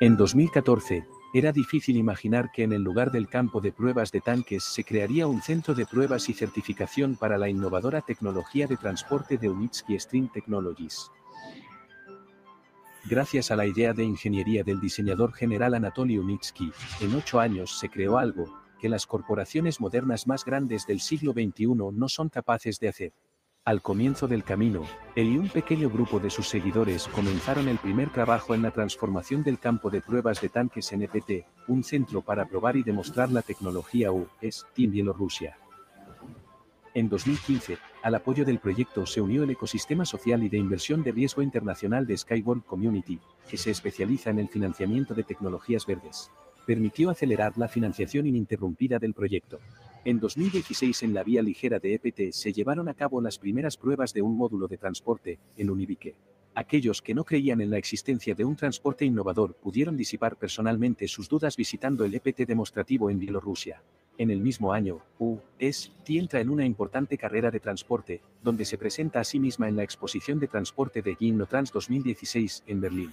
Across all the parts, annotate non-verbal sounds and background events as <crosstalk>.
En 2014, era difícil imaginar que en el lugar del campo de pruebas de tanques se crearía un centro de pruebas y certificación para la innovadora tecnología de transporte de Unitsky Stream Technologies. Gracias a la idea de ingeniería del diseñador general Anatoly Unitsky, en ocho años se creó algo que las corporaciones modernas más grandes del siglo XXI no son capaces de hacer. Al comienzo del camino, él y un pequeño grupo de sus seguidores comenzaron el primer trabajo en la transformación del campo de pruebas de tanques NPT, e un centro para probar y demostrar la tecnología US, Team Bielorrusia. En 2015, al apoyo del proyecto se unió el ecosistema social y de inversión de riesgo internacional de Skyworld Community, que se especializa en el financiamiento de tecnologías verdes. Permitió acelerar la financiación ininterrumpida del proyecto. En 2016 en la vía ligera de EPT se llevaron a cabo las primeras pruebas de un módulo de transporte, en Unibike. Aquellos que no creían en la existencia de un transporte innovador pudieron disipar personalmente sus dudas visitando el EPT demostrativo en Bielorrusia. En el mismo año, UST entra en una importante carrera de transporte, donde se presenta a sí misma en la exposición de transporte de Gino 2016 en Berlín.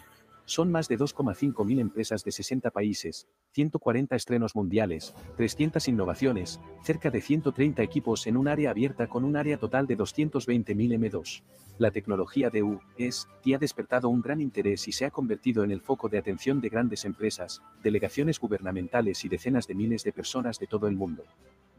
Son más de 2,5 mil empresas de 60 países, 140 estrenos mundiales, 300 innovaciones, cerca de 130 equipos en un área abierta con un área total de 220 mil M2. La tecnología de U es y ha despertado un gran interés y se ha convertido en el foco de atención de grandes empresas, delegaciones gubernamentales y decenas de miles de personas de todo el mundo.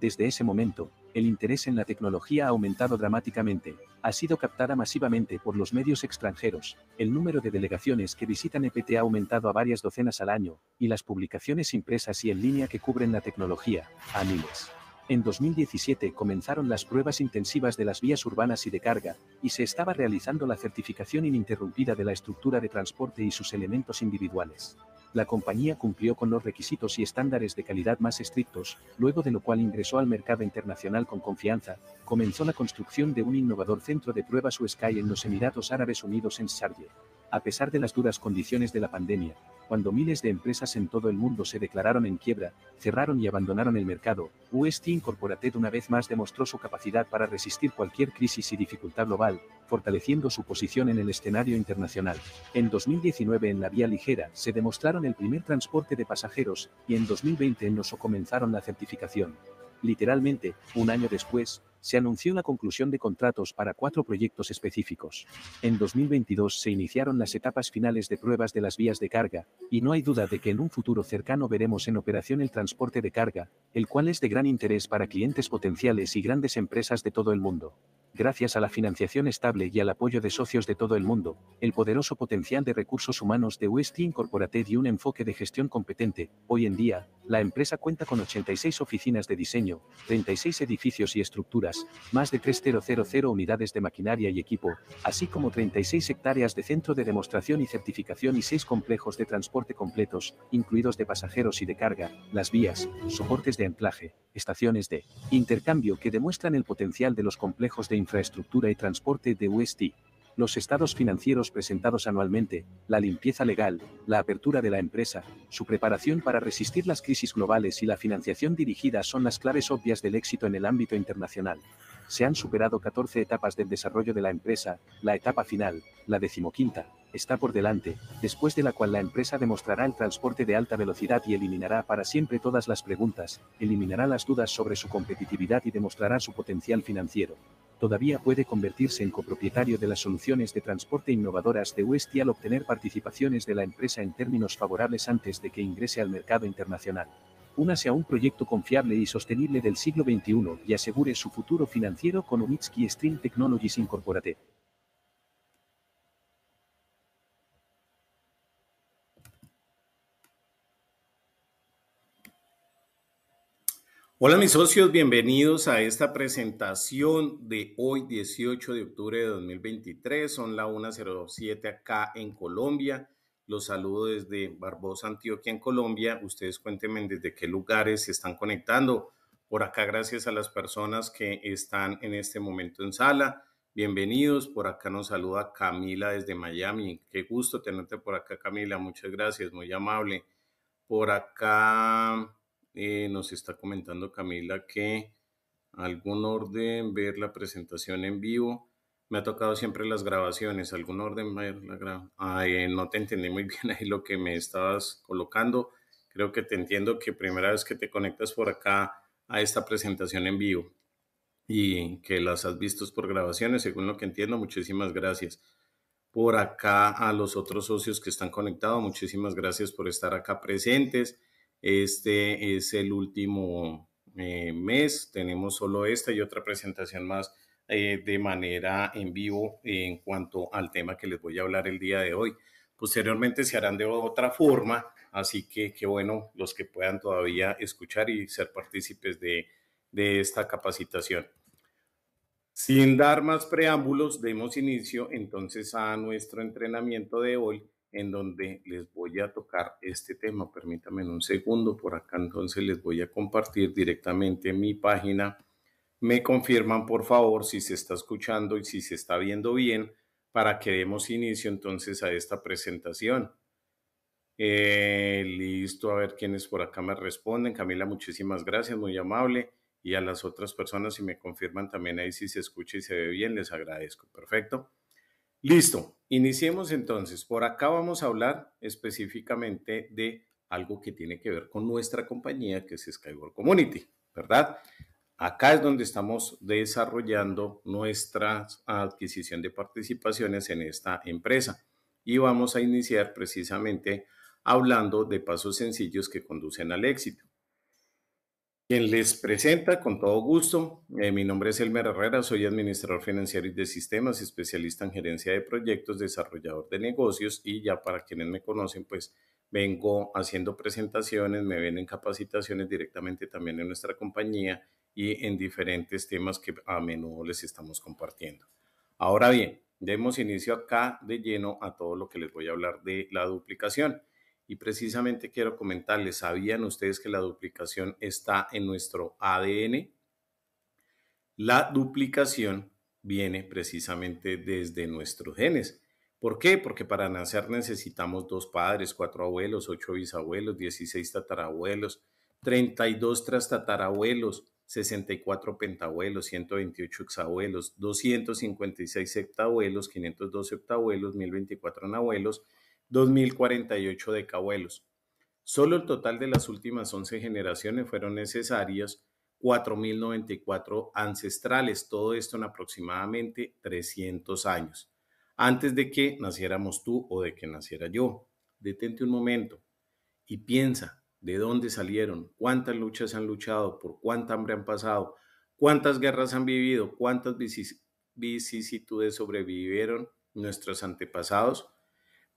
Desde ese momento, el interés en la tecnología ha aumentado dramáticamente, ha sido captada masivamente por los medios extranjeros, el número de delegaciones que visitan EPT ha aumentado a varias docenas al año, y las publicaciones impresas y en línea que cubren la tecnología, a miles. En 2017 comenzaron las pruebas intensivas de las vías urbanas y de carga, y se estaba realizando la certificación ininterrumpida de la estructura de transporte y sus elementos individuales la compañía cumplió con los requisitos y estándares de calidad más estrictos, luego de lo cual ingresó al mercado internacional con confianza, comenzó la construcción de un innovador centro de pruebas Sky en los Emiratos Árabes Unidos en Sharjah. A pesar de las duras condiciones de la pandemia, cuando miles de empresas en todo el mundo se declararon en quiebra, cerraron y abandonaron el mercado, UST Incorporated una vez más demostró su capacidad para resistir cualquier crisis y dificultad global, fortaleciendo su posición en el escenario internacional. En 2019 en la vía ligera se demostraron el primer transporte de pasajeros, y en 2020 en OSO comenzaron la certificación. Literalmente, un año después, se anunció la conclusión de contratos para cuatro proyectos específicos. En 2022 se iniciaron las etapas finales de pruebas de las vías de carga, y no hay duda de que en un futuro cercano veremos en operación el transporte de carga, el cual es de gran interés para clientes potenciales y grandes empresas de todo el mundo gracias a la financiación estable y al apoyo de socios de todo el mundo, el poderoso potencial de recursos humanos de West Incorporated y un enfoque de gestión competente, hoy en día, la empresa cuenta con 86 oficinas de diseño, 36 edificios y estructuras, más de 3000 unidades de maquinaria y equipo, así como 36 hectáreas de centro de demostración y certificación y 6 complejos de transporte completos, incluidos de pasajeros y de carga, las vías, soportes de anclaje, estaciones de intercambio que demuestran el potencial de los complejos de infraestructura y transporte de UST, los estados financieros presentados anualmente, la limpieza legal, la apertura de la empresa, su preparación para resistir las crisis globales y la financiación dirigida son las claves obvias del éxito en el ámbito internacional. Se han superado 14 etapas del desarrollo de la empresa, la etapa final, la decimoquinta, está por delante, después de la cual la empresa demostrará el transporte de alta velocidad y eliminará para siempre todas las preguntas, eliminará las dudas sobre su competitividad y demostrará su potencial financiero todavía puede convertirse en copropietario de las soluciones de transporte innovadoras de Westy al obtener participaciones de la empresa en términos favorables antes de que ingrese al mercado internacional. Únase a un proyecto confiable y sostenible del siglo XXI y asegure su futuro financiero con Unitsky Stream Technologies Incorporated. Hola mis socios, bienvenidos a esta presentación de hoy 18 de octubre de 2023. Son la 1.07 acá en Colombia. Los saludo desde Barbosa, Antioquia, en Colombia. Ustedes cuéntenme desde qué lugares se están conectando. Por acá, gracias a las personas que están en este momento en sala. Bienvenidos. Por acá nos saluda Camila desde Miami. Qué gusto tenerte por acá, Camila. Muchas gracias, muy amable. Por acá eh, nos está comentando Camila que algún orden ver la presentación en vivo. Me ha tocado siempre las grabaciones, algún orden ver la grabación. no te entendí muy <laughs> bien ahí lo que me estabas colocando. Creo que te entiendo que primera vez que te conectas por acá a esta presentación en vivo y que las has visto por grabaciones, según lo que entiendo, muchísimas gracias. Por acá a los otros socios que están conectados, muchísimas gracias por estar acá presentes. Este es el último eh, mes, tenemos solo esta y otra presentación más eh, de manera en vivo en cuanto al tema que les voy a hablar el día de hoy. Posteriormente se harán de otra forma, así que qué bueno los que puedan todavía escuchar y ser partícipes de esta capacitación. Sin dar más preámbulos, demos inicio entonces a nuestro entrenamiento de hoy en donde les voy a tocar este tema. Permítanme un segundo, por acá entonces les voy a compartir directamente mi página. Me confirman por favor si se está escuchando y si se está viendo bien para que demos inicio entonces a esta presentación. Eh, listo, a ver quiénes por acá me responden. Camila, muchísimas gracias, muy amable. Y a las otras personas, si me confirman también ahí si se escucha y se ve bien, les agradezco. Perfecto. Listo, iniciemos entonces. Por acá vamos a hablar específicamente de algo que tiene que ver con nuestra compañía, que es Skyward Community, ¿verdad? Acá es donde estamos desarrollando nuestra adquisición de participaciones en esta empresa. Y vamos a iniciar precisamente hablando de pasos sencillos que conducen al éxito. Quien les presenta con todo gusto, eh, mi nombre es Elmer Herrera, soy administrador financiero y de sistemas, especialista en gerencia de proyectos, desarrollador de negocios y ya para quienes me conocen, pues vengo haciendo presentaciones, me ven en capacitaciones directamente también en nuestra compañía y en diferentes temas que a menudo les estamos compartiendo. Ahora bien, demos inicio acá de lleno a todo lo que les voy a hablar de la duplicación. Y precisamente quiero comentarles, ¿sabían ustedes que la duplicación está en nuestro ADN? La duplicación viene precisamente desde nuestros genes. ¿Por qué? Porque para nacer necesitamos dos padres, cuatro abuelos, ocho bisabuelos, 16 tatarabuelos, 32 trastatarabuelos, 64 pentabuelos, 128 hexabuelos, 256 septabuelos, 512 mil 1024 anabuelos 2048 cabuelos, Solo el total de las últimas 11 generaciones fueron necesarias 4.094 ancestrales, todo esto en aproximadamente 300 años, antes de que naciéramos tú o de que naciera yo. Detente un momento y piensa de dónde salieron, cuántas luchas han luchado, por cuánta hambre han pasado, cuántas guerras han vivido, cuántas vicisitudes sobrevivieron nuestros antepasados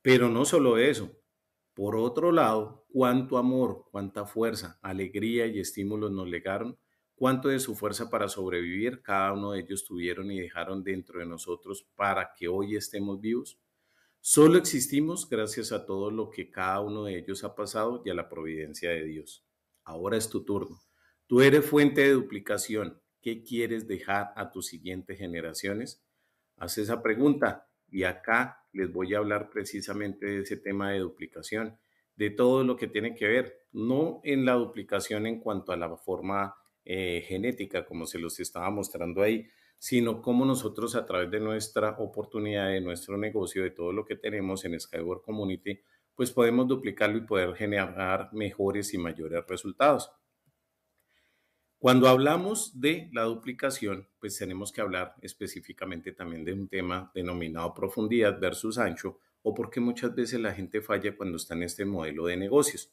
pero no solo eso. Por otro lado, cuánto amor, cuánta fuerza, alegría y estímulos nos legaron, cuánto de su fuerza para sobrevivir cada uno de ellos tuvieron y dejaron dentro de nosotros para que hoy estemos vivos. Solo existimos gracias a todo lo que cada uno de ellos ha pasado y a la providencia de Dios. Ahora es tu turno. Tú eres fuente de duplicación. ¿Qué quieres dejar a tus siguientes generaciones? Haz esa pregunta y acá les voy a hablar precisamente de ese tema de duplicación, de todo lo que tiene que ver, no en la duplicación en cuanto a la forma eh, genética, como se los estaba mostrando ahí, sino cómo nosotros a través de nuestra oportunidad, de nuestro negocio, de todo lo que tenemos en Skyward Community, pues podemos duplicarlo y poder generar mejores y mayores resultados. Cuando hablamos de la duplicación, pues tenemos que hablar específicamente también de un tema denominado profundidad versus ancho, o por qué muchas veces la gente falla cuando está en este modelo de negocios.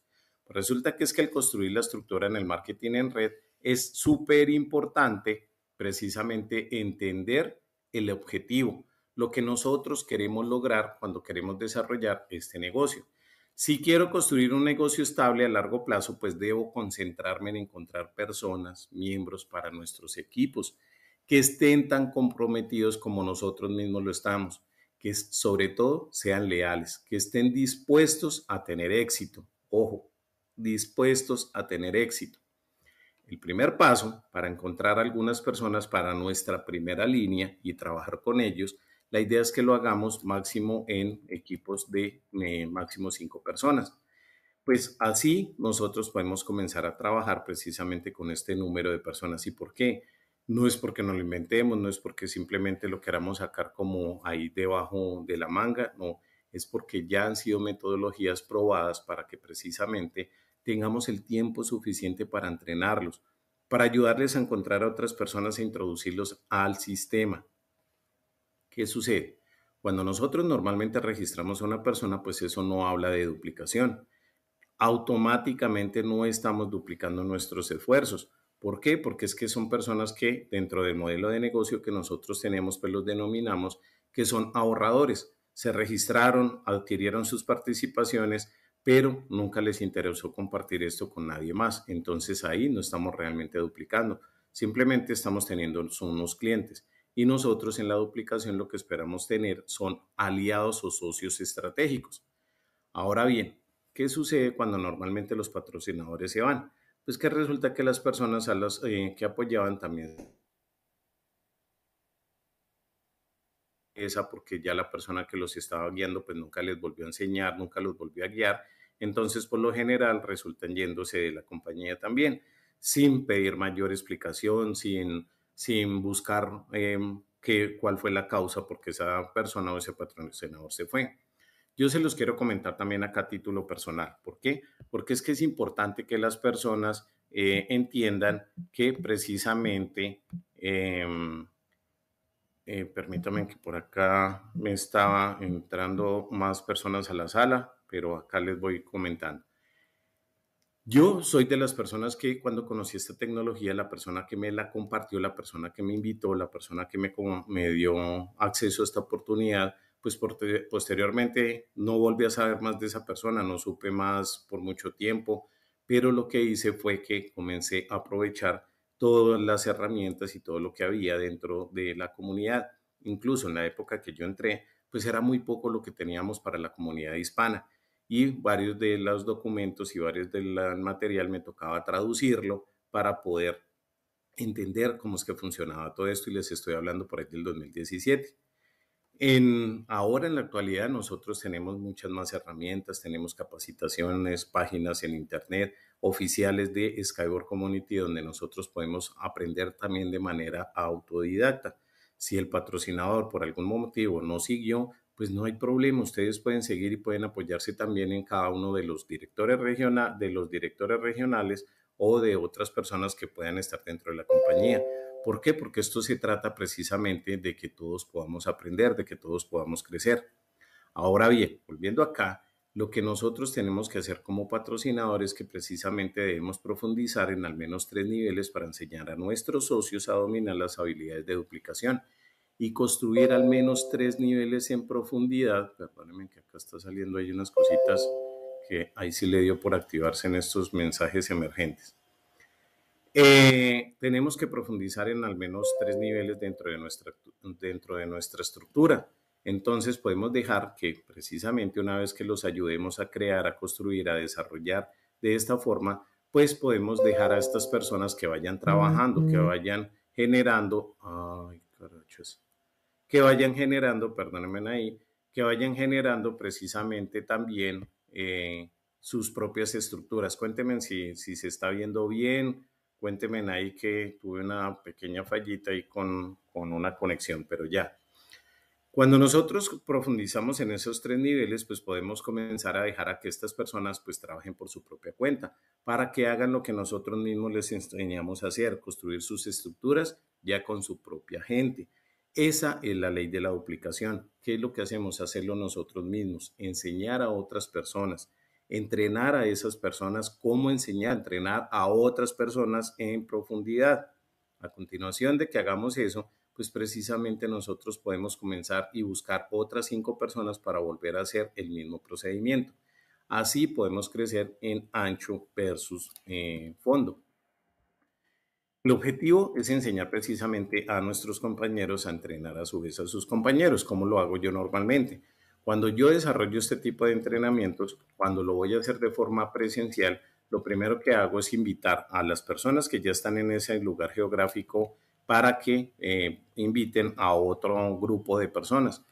Resulta que es que al construir la estructura en el marketing en red es súper importante precisamente entender el objetivo, lo que nosotros queremos lograr cuando queremos desarrollar este negocio. Si quiero construir un negocio estable a largo plazo, pues debo concentrarme en encontrar personas, miembros para nuestros equipos, que estén tan comprometidos como nosotros mismos lo estamos, que sobre todo sean leales, que estén dispuestos a tener éxito. Ojo, dispuestos a tener éxito. El primer paso para encontrar algunas personas para nuestra primera línea y trabajar con ellos la idea es que lo hagamos máximo en equipos de eh, máximo cinco personas. Pues así nosotros podemos comenzar a trabajar precisamente con este número de personas. ¿Y por qué? No es porque nos lo inventemos, no es porque simplemente lo queramos sacar como ahí debajo de la manga, no, es porque ya han sido metodologías probadas para que precisamente tengamos el tiempo suficiente para entrenarlos, para ayudarles a encontrar a otras personas e introducirlos al sistema. ¿Qué sucede? Cuando nosotros normalmente registramos a una persona, pues eso no habla de duplicación. Automáticamente no estamos duplicando nuestros esfuerzos. ¿Por qué? Porque es que son personas que dentro del modelo de negocio que nosotros tenemos, pues los denominamos que son ahorradores. Se registraron, adquirieron sus participaciones, pero nunca les interesó compartir esto con nadie más. Entonces ahí no estamos realmente duplicando, simplemente estamos teniendo unos clientes y nosotros en la duplicación lo que esperamos tener son aliados o socios estratégicos. Ahora bien, ¿qué sucede cuando normalmente los patrocinadores se van? Pues que resulta que las personas a las eh, que apoyaban también esa porque ya la persona que los estaba guiando pues nunca les volvió a enseñar, nunca los volvió a guiar, entonces por lo general resultan yéndose de la compañía también, sin pedir mayor explicación, sin sin buscar em, cuál fue la causa porque esa persona o ese patrón senador se fue. Yo se los quiero comentar también acá a título personal. ¿Por qué? Porque es que es importante que las personas eh, entiendan que precisamente, em, eh, permítanme que por acá me estaba entrando más personas a la sala, pero acá les voy comentando. Yo soy de las personas que cuando conocí esta tecnología, la persona que me la compartió, la persona que me invitó, la persona que me, me dio acceso a esta oportunidad, pues posteriormente no volví a saber más de esa persona, no supe más por mucho tiempo, pero lo que hice fue que comencé a aprovechar todas las herramientas y todo lo que había dentro de la comunidad. Incluso en la época que yo entré, pues era muy poco lo que teníamos para la comunidad hispana y varios de los documentos y varios del ah, material me tocaba traducirlo para poder entender cómo es que funcionaba todo esto y les estoy hablando por ahí del 2017. En, ahora en la actualidad nosotros tenemos muchas más herramientas, tenemos capacitaciones, páginas en internet, oficiales de Skyboard Community donde nosotros podemos aprender también de manera autodidacta. Si el patrocinador por algún motivo no siguió, pues no hay problema, ustedes pueden seguir y pueden apoyarse también en cada uno de los directores, regional, de los directores regionales o de otras personas que puedan estar dentro de la compañía. ¿Por qué? Porque esto se trata precisamente de que todos podamos aprender, de que todos podamos crecer. Ahora bien, volviendo acá, lo que nosotros tenemos que hacer como patrocinadores es que precisamente debemos profundizar en al menos tres niveles para enseñar a nuestros socios a dominar las habilidades de duplicación y construir al menos tres niveles en profundidad. Perdónenme que acá está saliendo, hay unas cositas que ahí sí le dio por activarse en estos mensajes emergentes. Eh, tenemos que profundizar en al menos tres niveles dentro de, nuestra, dentro de nuestra estructura. Entonces podemos dejar que precisamente una vez que los ayudemos a crear, a construir, a desarrollar de esta forma, pues podemos dejar a estas personas que vayan trabajando, que vayan generando... Ay, que vayan generando, perdónenme ahí, que vayan generando precisamente también eh, sus propias estructuras. Cuéntenme si, se está viendo bien, cuéntenme ahí que tuve una pequeña fallita ahí con, con una conexión, pero ya. Cuando nosotros profundizamos en esos tres niveles, pues podemos comenzar a dejar a que estas personas pues trabajen por su propia cuenta, para que hagan lo que nosotros mismos les enseñamos a hacer, construir sus estructuras ya con su propia gente. Esa es la ley de la duplicación. ¿Qué es lo que hacemos? Hacerlo nosotros mismos, enseñar a otras personas, entrenar a esas personas cómo enseñar, entrenar a otras personas en profundidad. A continuación de que hagamos eso, pues precisamente nosotros podemos comenzar y buscar otras cinco personas para volver a hacer el mismo procedimiento. Así podemos crecer en ancho versus eh, fondo. El objetivo es enseñar precisamente a nuestros compañeros a entrenar a su vez a sus compañeros, como lo hago yo normalmente. Cuando yo desarrollo este tipo de entrenamientos, cuando lo voy a hacer de forma presencial, lo primero que hago es invitar a las personas que ya están en ese lugar geográfico para que eh, inviten a otro grupo de personas.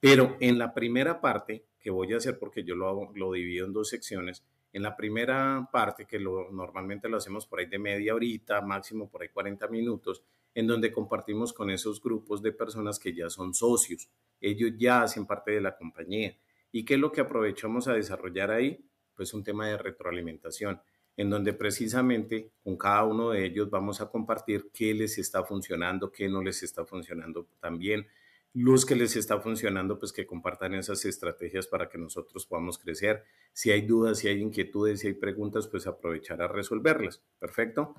Pero en la primera parte que voy a hacer, porque yo lo, lo divido en dos secciones, en la primera parte, que lo, normalmente lo hacemos por ahí de media horita, máximo por ahí 40 minutos, en donde compartimos con esos grupos de personas que ya son socios, ellos ya hacen parte de la compañía. ¿Y qué es lo que aprovechamos a desarrollar ahí? Pues un tema de retroalimentación, en donde precisamente con cada uno de ellos vamos a compartir qué les está funcionando, qué no les está funcionando también, bien luz que les está funcionando, pues que compartan esas estrategias para que nosotros podamos crecer. Si hay dudas, si hay inquietudes, si hay preguntas, pues aprovechar a resolverlas. Perfecto.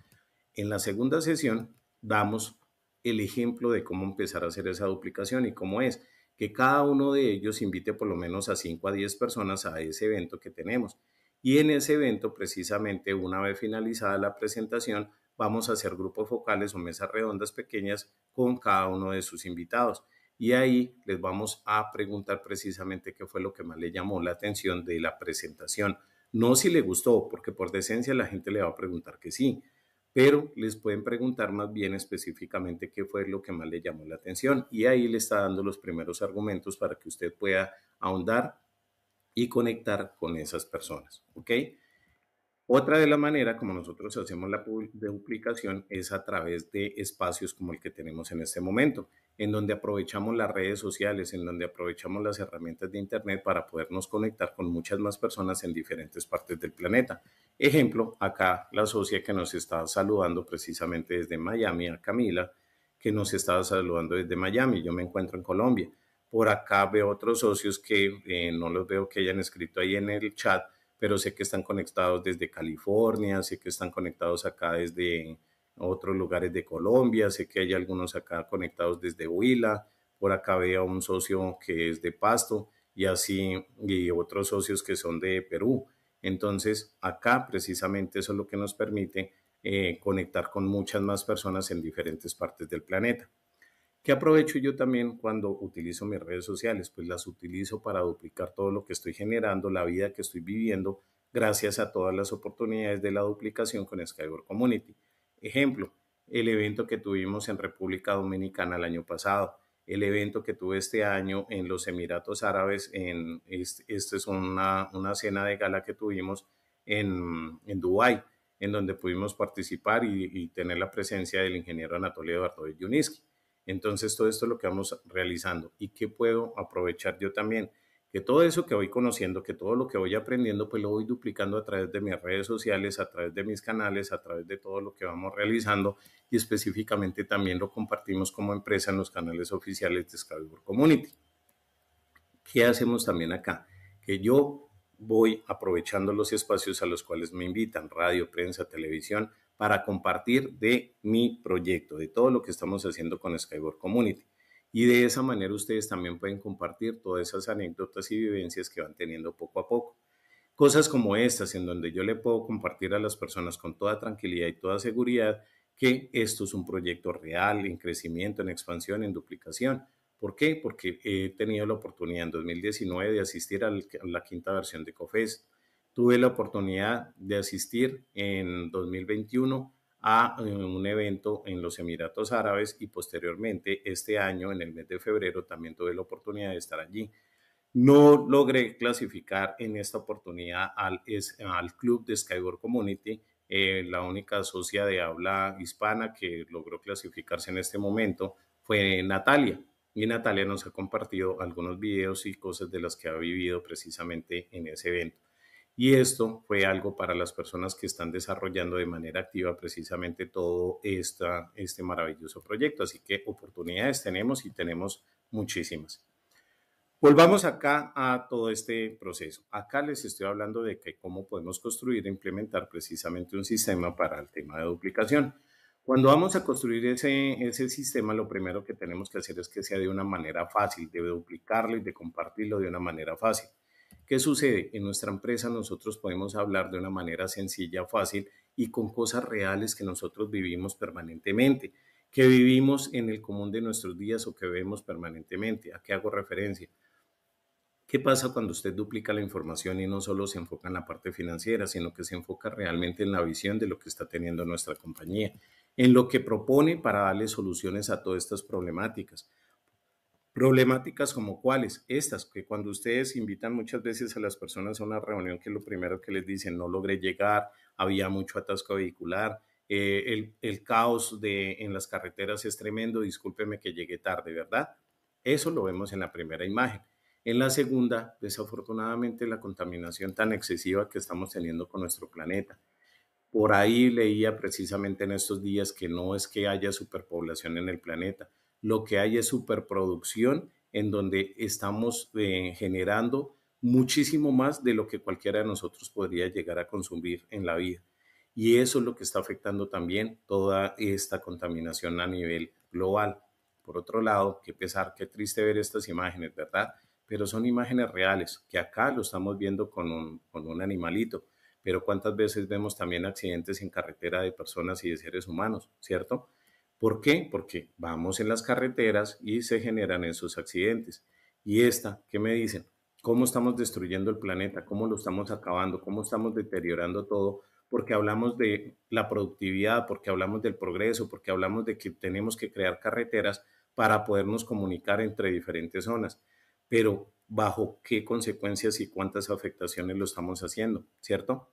En la segunda sesión damos el ejemplo de cómo empezar a hacer esa duplicación y cómo es que cada uno de ellos invite por lo menos a 5 a 10 personas a ese evento que tenemos. Y en ese evento, precisamente una vez finalizada la presentación, vamos a hacer grupos focales o mesas redondas pequeñas con cada uno de sus invitados y ahí les vamos a preguntar precisamente qué fue lo que más le llamó la atención de la presentación. No si le gustó, porque por decencia la gente le va a preguntar que sí, pero les pueden preguntar más bien específicamente qué fue lo que más le llamó la atención. Y ahí le está dando los primeros argumentos para que usted pueda ahondar y conectar con esas personas. ¿Ok? Otra de las maneras como nosotros hacemos la duplicación es a través de espacios como el que tenemos en este momento, en donde aprovechamos las redes sociales, en donde aprovechamos las herramientas de Internet para podernos conectar con muchas más personas en diferentes partes del planeta. Ejemplo, acá la socia que nos está saludando precisamente desde Miami, a Camila, que nos está saludando desde Miami, yo me encuentro en Colombia. Por acá veo otros socios que eh, no los veo que hayan escrito ahí en el chat, pero sé que están conectados desde California, sé que están conectados acá desde otros lugares de Colombia, sé que hay algunos acá conectados desde Huila, por acá veo un socio que es de Pasto y así, y otros socios que son de Perú. Entonces, acá precisamente eso es lo que nos permite eh, conectar con muchas más personas en diferentes partes del planeta. ¿Qué aprovecho yo también cuando utilizo mis redes sociales? Pues las utilizo para duplicar todo lo que estoy generando, la vida que estoy viviendo, gracias a todas las oportunidades de la duplicación con Skyward Community. Ejemplo, el evento que tuvimos en República Dominicana el año pasado, el evento que tuve este año en los Emiratos Árabes, en, esta es este una, cena de gala que tuvimos en, Dubái, en donde pudimos participar y, tener la presencia del ingeniero Anatolio Eduardo Yuniski entonces, todo esto es lo que vamos realizando. ¿Y qué puedo aprovechar yo también? Que todo eso que voy conociendo, que todo lo que voy aprendiendo, pues lo voy duplicando a través de mis redes sociales, a través de mis canales, a través de todo lo que vamos realizando y específicamente también lo compartimos como empresa en los canales oficiales de Scalibur Community. ¿Qué hacemos también acá? Que yo voy aprovechando los espacios a los cuales me invitan, radio, prensa, televisión, para compartir de mi proyecto, de todo lo que estamos haciendo con Skyboard Community. Y de esa manera ustedes también pueden compartir todas esas anécdotas y vivencias que van teniendo poco a poco. Cosas como estas, en donde yo le puedo compartir a las personas con toda tranquilidad y toda seguridad que esto es un proyecto real, en crecimiento, en expansión, en duplicación. ¿Por qué? Porque he tenido la oportunidad en 2019 de asistir a la quinta versión de COFES, tuve la oportunidad de asistir en 2021 a eh, un evento en los Emiratos Árabes y posteriormente este año, en el mes de febrero, también tuve la oportunidad de estar allí. No logré clasificar en esta oportunidad al, al club de Skyboard Community, eh, la única socia de habla hispana que logró clasificarse en este momento fue Natalia. Y Natalia nos ha compartido algunos videos y cosas de las que ha vivido precisamente en ese evento. Y esto fue algo para las personas que están desarrollando de manera activa precisamente todo esta, este maravilloso proyecto. Así que oportunidades tenemos y tenemos muchísimas. Volvamos acá a todo este proceso. Acá les estoy hablando de que cómo podemos construir e implementar precisamente un sistema para el tema de duplicación. Cuando vamos a construir ese, ese sistema, lo primero que tenemos que hacer es que sea de una manera fácil, de duplicarlo y de compartirlo de una manera fácil. ¿Qué sucede? En nuestra empresa nosotros podemos hablar de una manera sencilla, fácil y con cosas reales que nosotros vivimos permanentemente, que vivimos en el común de nuestros días o que vemos permanentemente. ¿A qué hago referencia? ¿Qué pasa cuando usted duplica la información y no solo se enfoca en la parte financiera, sino que se enfoca realmente en la visión de lo que está teniendo nuestra compañía, en lo que propone para darle soluciones a todas estas problemáticas? Problemáticas como cuáles, estas, que cuando ustedes invitan muchas veces a las personas a una reunión, que lo primero que les dicen, no logré llegar, había mucho atasco vehicular, eh, el, caos de, en las carreteras es tremendo, discúlpeme que llegué tarde, ¿verdad? Eso lo vemos en la primera imagen. En la segunda, desafortunadamente, la contaminación tan excesiva que estamos teniendo con nuestro planeta. Por ahí leía precisamente en estos días que no es que haya superpoblación en el planeta, lo que hay es superproducción en donde estamos eh, generando muchísimo más de lo que cualquiera de nosotros podría llegar a consumir en la vida. Y eso es lo que está afectando también toda esta contaminación a nivel global. Por otro lado, qué pesar, qué triste ver estas imágenes, ¿verdad? Pero son imágenes reales, que acá lo estamos viendo con un animalito, pero cuántas veces vemos también accidentes en carretera de personas y de seres humanos, ¿cierto? ¿Por qué? Porque vamos en las carreteras y se generan esos accidentes. Y esta, ¿qué me dicen? ¿Cómo estamos destruyendo el planeta? ¿Cómo lo estamos acabando? ¿Cómo estamos deteriorando todo? Porque hablamos de la productividad, porque hablamos del progreso, porque hablamos de que tenemos que crear carreteras para podernos comunicar entre diferentes zonas. Pero bajo qué consecuencias y cuántas afectaciones lo estamos haciendo, ¿cierto?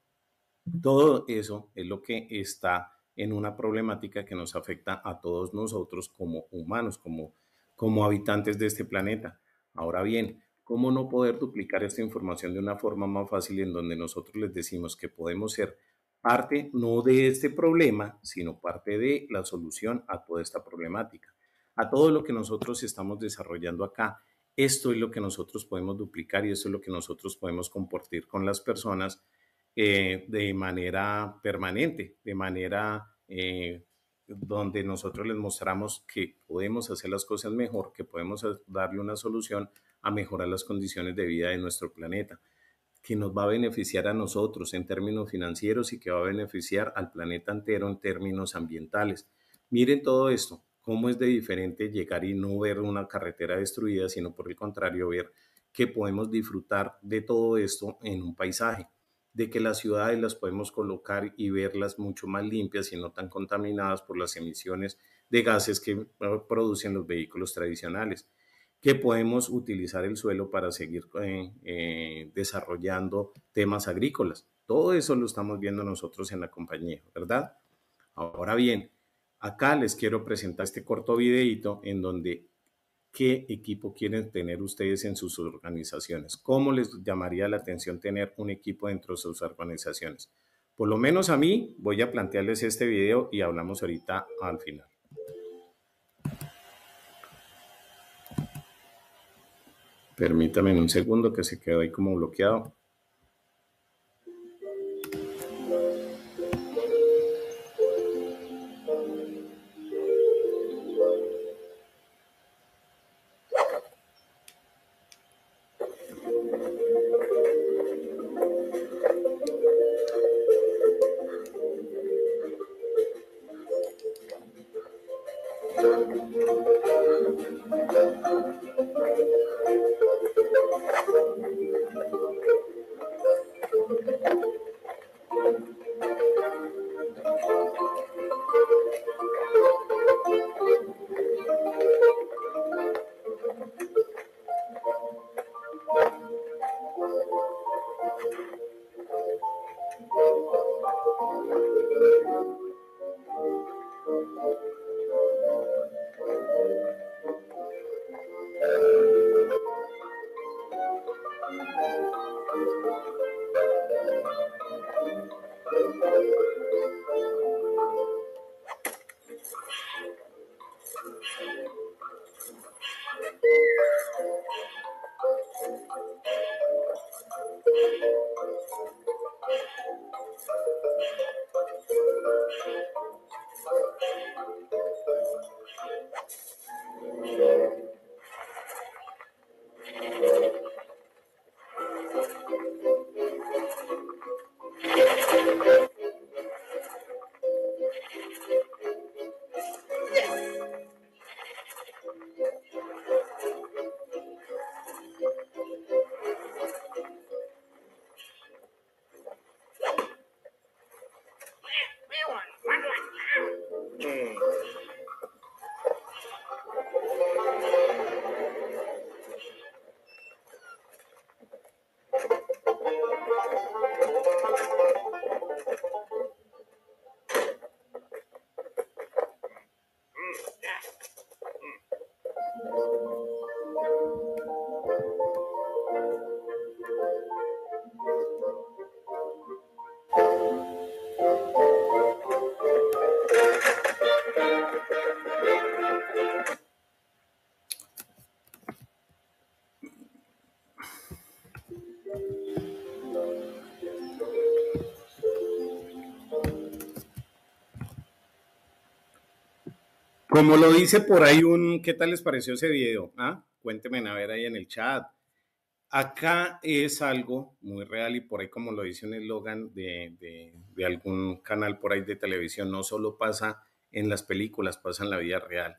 Todo eso es lo que está en una problemática que nos afecta a todos nosotros como humanos, como, como habitantes de este planeta. Ahora bien, ¿cómo no poder duplicar esta información de una forma más fácil en donde nosotros les decimos que podemos ser parte no de este problema, sino parte de la solución a toda esta problemática? A todo lo que nosotros estamos desarrollando acá, esto es lo que nosotros podemos duplicar y esto es lo que nosotros podemos compartir con las personas eh, de manera permanente, de manera eh, donde nosotros les mostramos que podemos hacer las cosas mejor, que podemos darle una solución a mejorar las condiciones de vida de nuestro planeta, que nos va a beneficiar a nosotros en términos financieros y que va a beneficiar al planeta entero en términos ambientales. Miren todo esto, cómo es de diferente llegar y no ver una carretera destruida, sino por el contrario, ver que podemos disfrutar de todo esto en un paisaje de que las ciudades las podemos colocar y verlas mucho más limpias y no tan contaminadas por las emisiones de gases que producen los vehículos tradicionales, que podemos utilizar el suelo para seguir eh, eh, desarrollando temas agrícolas. Todo eso lo estamos viendo nosotros en la compañía, ¿verdad? Ahora bien, acá les quiero presentar este corto videito en donde qué equipo quieren tener ustedes en sus organizaciones, cómo les llamaría la atención tener un equipo dentro de sus organizaciones. Por lo menos a mí voy a plantearles este video y hablamos ahorita al final. Permítame un segundo que se quedó ahí como bloqueado. Thank you. Como lo dice por ahí un, ¿qué tal les pareció ese video? ¿Ah? Cuéntenme a ver ahí en el chat. Acá es algo muy real y por ahí como lo dice un eslogan de, de, algún canal por ahí de televisión, no solo pasa en las películas, pasa en la vida real.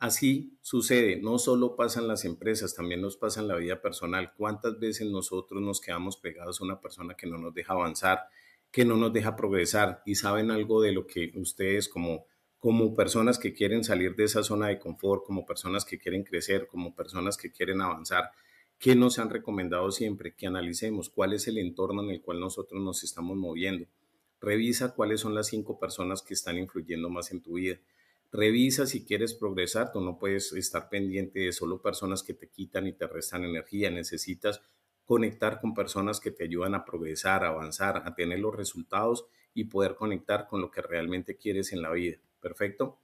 Así sucede, no solo pasan las empresas, también nos pasa en la vida personal. ¿Cuántas veces nosotros nos quedamos pegados a una persona que no nos deja avanzar, que no nos deja progresar? Y saben algo de lo que ustedes como como personas que quieren salir de esa zona de confort, como personas que quieren crecer, como personas que quieren avanzar, ¿qué nos han recomendado siempre? Que analicemos cuál es el entorno en el cual nosotros nos estamos moviendo. Revisa cuáles son las cinco personas que están influyendo más en tu vida. Revisa si quieres progresar, tú no puedes estar pendiente de solo personas que te quitan y te restan energía, necesitas conectar con personas que te ayudan a progresar, a avanzar, a tener los resultados y poder conectar con lo que realmente quieres en la vida. Perfecto.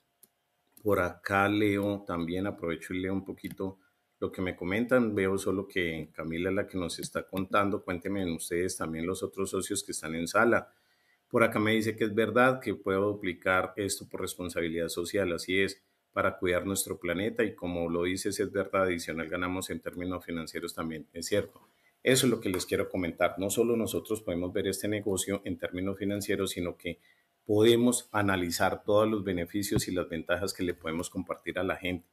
Por acá leo también, aprovecho y leo un poquito lo que me comentan. Veo solo que Camila es la que nos está contando. Cuéntenme ustedes también los otros socios que están en sala. Por acá me dice que es verdad que puedo duplicar esto por responsabilidad social, así es, para cuidar nuestro planeta y como lo dices, es verdad, adicional ganamos en términos financieros también, es cierto. Eso es lo que les quiero comentar. No solo nosotros podemos ver este negocio en términos financieros, sino que podemos analizar todos los beneficios y las ventajas que le podemos compartir a la gente,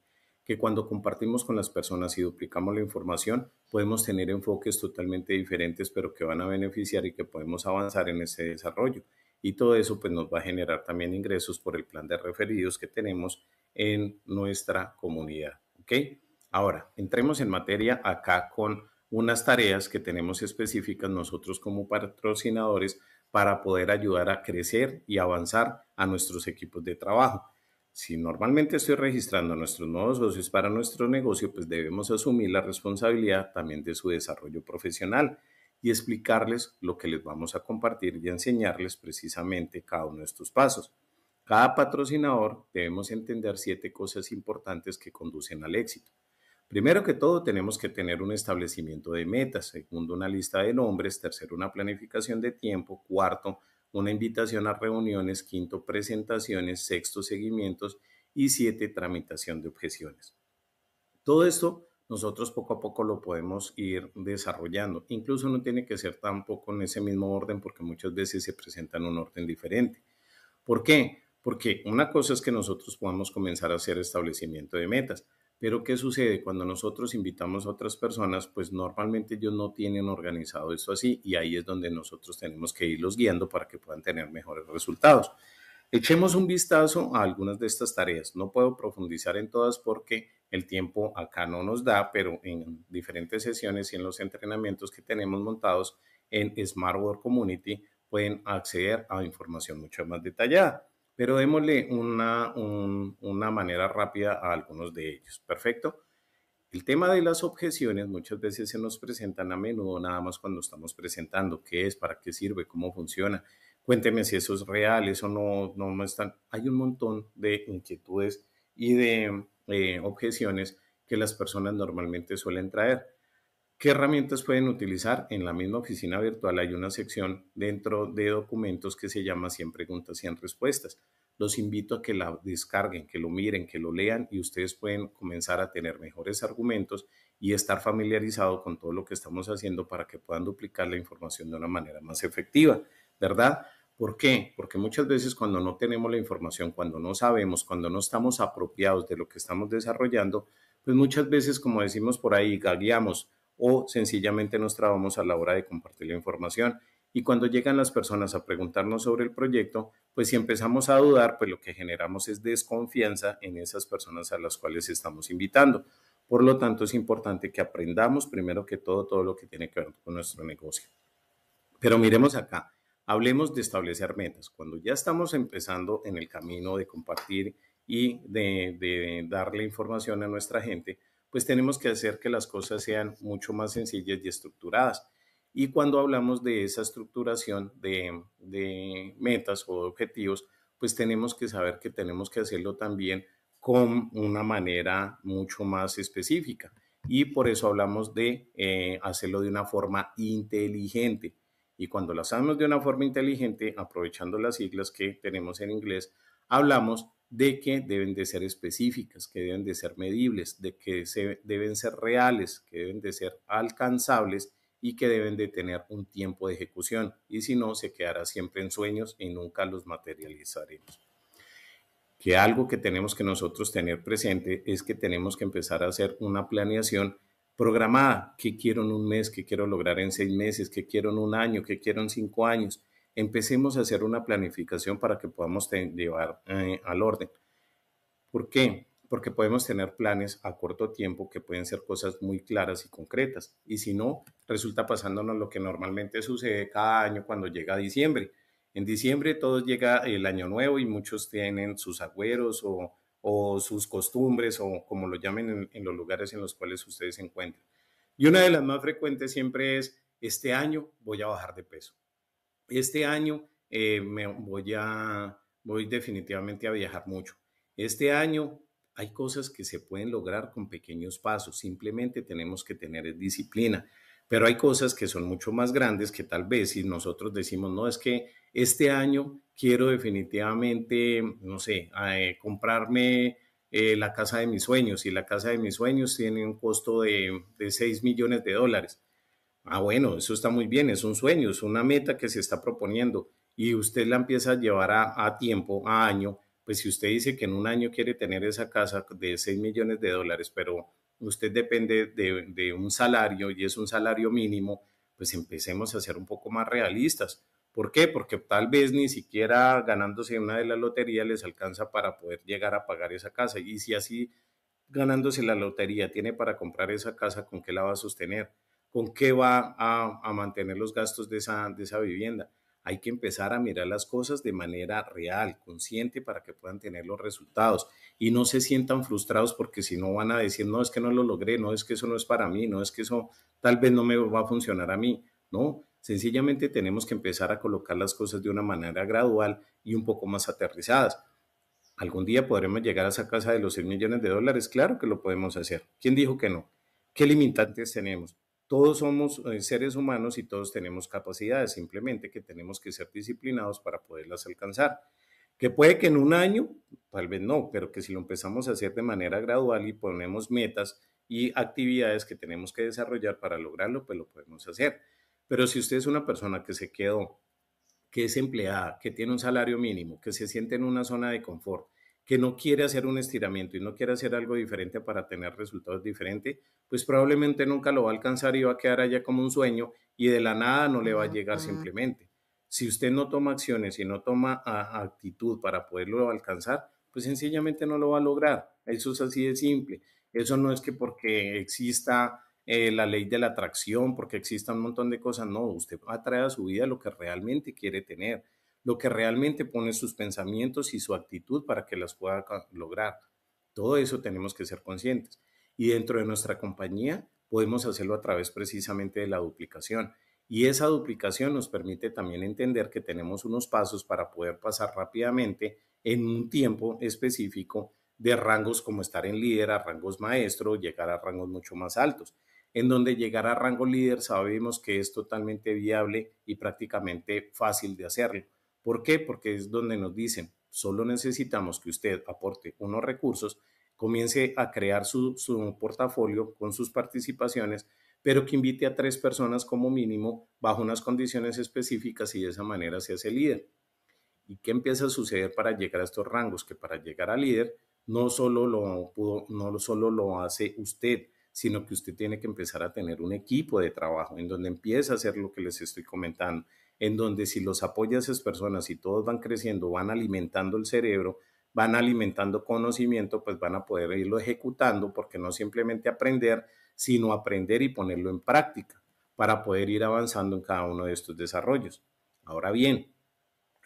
que cuando compartimos con las personas y duplicamos la información, podemos tener enfoques totalmente diferentes, pero que van a beneficiar y que podemos avanzar en ese desarrollo. Y todo eso pues, nos va a generar también ingresos por el plan de referidos que tenemos en nuestra comunidad. ¿ok? Ahora, entremos en materia acá con unas tareas que tenemos específicas nosotros como patrocinadores para poder ayudar a crecer y avanzar a nuestros equipos de trabajo. Si normalmente estoy registrando a nuestros nuevos socios para nuestro negocio, pues debemos asumir la responsabilidad también de su desarrollo profesional y explicarles lo que les vamos a compartir y enseñarles precisamente cada uno de estos pasos. Cada patrocinador debemos entender siete cosas importantes que conducen al éxito. Primero que todo, tenemos que tener un establecimiento de metas, segundo, una lista de nombres, tercero, una planificación de tiempo, cuarto, una invitación a reuniones, quinto, presentaciones, sexto, seguimientos y siete, tramitación de objeciones. Todo esto nosotros poco a poco lo podemos ir desarrollando. Incluso no tiene que ser tampoco en ese mismo orden porque muchas veces se presentan un orden diferente. ¿Por qué? Porque una cosa es que nosotros podamos comenzar a hacer establecimiento de metas, pero ¿qué sucede? Cuando nosotros invitamos a otras personas, pues normalmente ellos no tienen organizado eso así y ahí es donde nosotros tenemos que irlos guiando para que puedan tener mejores resultados. Echemos un vistazo a algunas de estas tareas. No puedo profundizar en todas porque el tiempo acá no nos da, pero en diferentes sesiones y en los entrenamientos que tenemos montados en Smart Work Community pueden acceder a información mucho más detallada pero démosle una, manera rápida a algunos de ellos. Perfecto. El tema de las objeciones muchas veces se nos presentan a menudo nada más cuando estamos presentando qué es, para qué sirve, cómo funciona. Cuénteme si eso es real, eso no, no, no están. Hay un montón de inquietudes y de eh, objeciones que las personas normalmente suelen traer. ¿Qué herramientas pueden utilizar? En la misma oficina virtual hay una sección dentro de documentos que se llama 100 preguntas, 100 respuestas. Los invito a que la descarguen, que lo miren, que lo lean y ustedes pueden comenzar a tener mejores argumentos y estar familiarizado con todo lo que estamos haciendo para que puedan duplicar la información de una manera más efectiva, ¿verdad? ¿Por qué? Porque muchas veces cuando no tenemos la información, cuando no sabemos, cuando no estamos apropiados de lo que estamos desarrollando, pues muchas veces, como decimos por ahí, gagueamos, o sencillamente nos trabamos a la hora de compartir la información. Y cuando llegan las personas a preguntarnos sobre el proyecto, pues si empezamos a dudar, pues lo que generamos es desconfianza en esas personas a las cuales estamos invitando. Por lo tanto, es importante que aprendamos primero que todo todo lo que tiene que ver con nuestro negocio. Pero miremos acá, hablemos de establecer metas. Cuando ya estamos empezando en el camino de compartir y de, de darle información a nuestra gente, pues tenemos que hacer que las cosas sean mucho más sencillas y estructuradas. Y cuando hablamos de esa estructuración de, metas o objetivos, pues tenemos que saber que tenemos que hacerlo también con una manera mucho más específica. Y por eso hablamos de eh, hacerlo de una forma inteligente. Y cuando lo hacemos de una forma inteligente, aprovechando las siglas que tenemos en inglés, hablamos de que deben de ser específicas, que deben de ser medibles, de que se, deben ser reales, que deben de ser alcanzables y que deben de tener un tiempo de ejecución. Y si no, se quedará siempre en sueños y nunca los materializaremos. Que algo que tenemos que nosotros tener presente es que tenemos que empezar a hacer una planeación programada. ¿Qué quiero en un mes? ¿Qué quiero lograr en seis meses? ¿Qué quiero en un año? ¿Qué quiero en cinco años? empecemos a hacer una planificación para que podamos llevar eh, al orden. ¿Por qué? Porque podemos tener planes a corto tiempo que pueden ser cosas muy claras y concretas. Y si no, resulta pasándonos lo que normalmente sucede cada año cuando llega diciembre. En diciembre todos llega el año nuevo y muchos tienen sus agüeros o, sus costumbres o como lo llamen en los lugares en los cuales ustedes se encuentran. Y una de las más frecuentes siempre es, este año voy a bajar de peso este año eh, me voy a, voy definitivamente a viajar mucho. Este año hay cosas que se pueden lograr con pequeños pasos, simplemente tenemos que tener disciplina. Pero hay cosas que son mucho más grandes que tal vez si nosotros decimos, no, es que este año quiero definitivamente, no sé, ah, eh, comprarme eh, la casa de mis sueños y la casa de mis sueños tiene un costo de, de 6 millones de dólares. Ah, bueno, eso está muy bien, es un sueño, es una meta que se está proponiendo y usted la empieza a llevar a, tiempo, a año, pues si usted dice que en un año quiere tener esa casa de 6 millones de dólares, pero usted depende de, de un salario y es un salario mínimo, pues empecemos a ser un poco más realistas. ¿Por qué? Porque tal vez ni siquiera ganándose una de las loterías les alcanza para poder llegar a pagar esa casa. Y si así ganándose la lotería tiene para comprar esa casa, ¿con qué la va a sostener? con qué va a, mantener los gastos de esa, de esa vivienda. Hay que empezar a mirar las cosas de manera real, consciente, para que puedan tener los resultados y no se sientan frustrados porque si no van a decir, no, es que no lo logré, no, es que eso no es para mí, no, es que eso tal vez no me va a funcionar a mí. No, sencillamente tenemos que empezar a colocar las cosas de una manera gradual y un poco más aterrizadas. ¿Algún día podremos llegar a esa casa de los 100 millones de dólares? Claro que lo podemos hacer. ¿Quién dijo que no? ¿Qué limitantes tenemos? Todos somos eh, seres humanos y todos tenemos capacidades, simplemente que tenemos que ser disciplinados para poderlas alcanzar. Que puede que en un año, tal vez no, pero que si lo empezamos a hacer de manera gradual y ponemos metas y actividades que tenemos que desarrollar para lograrlo, pues lo podemos hacer. Pero si usted es una persona que se quedó, que es empleada, que tiene un salario mínimo, que se siente en una zona de confort, que no quiere hacer un estiramiento y no quiere hacer algo diferente para tener resultados diferentes, pues probablemente nunca lo va a alcanzar y va a quedar allá como un sueño y de la nada no le va a llegar simplemente. Si usted no toma acciones y no toma ah, actitud para poderlo alcanzar, pues sencillamente no lo va a lograr. Eso es así de simple. Eso no es que porque exista eh, la ley de la atracción, porque exista un montón de cosas, no, usted atrae a su vida lo que realmente quiere tener lo que realmente pone sus pensamientos y su actitud para que las pueda lograr. Todo eso tenemos que ser conscientes. Y dentro de nuestra compañía podemos hacerlo a través precisamente de la duplicación. Y esa duplicación nos permite también entender que tenemos unos pasos para poder pasar rápidamente en un tiempo específico de rangos como estar en líder a rangos maestro, llegar a rangos mucho más altos. En donde llegar a rango líder sabemos que es totalmente viable y prácticamente fácil de hacerlo. ¿Por qué? Porque es donde nos dicen, solo necesitamos que usted aporte unos recursos, comience a crear su, portafolio con sus participaciones, pero que invite a tres personas como mínimo bajo unas condiciones específicas y de esa manera se hace líder. ¿Y qué empieza a suceder para llegar a estos rangos? Que para llegar a líder no solo lo, no solo lo hace usted, sino que usted tiene que empezar a tener un equipo de trabajo en donde empieza a hacer lo que les estoy comentando, en donde si los apoya esas personas y todos van creciendo, van alimentando el cerebro, van alimentando conocimiento, pues van a poder irlo ejecutando, porque no simplemente aprender, sino aprender y ponerlo en práctica para poder ir avanzando en cada uno de estos desarrollos. Ahora bien,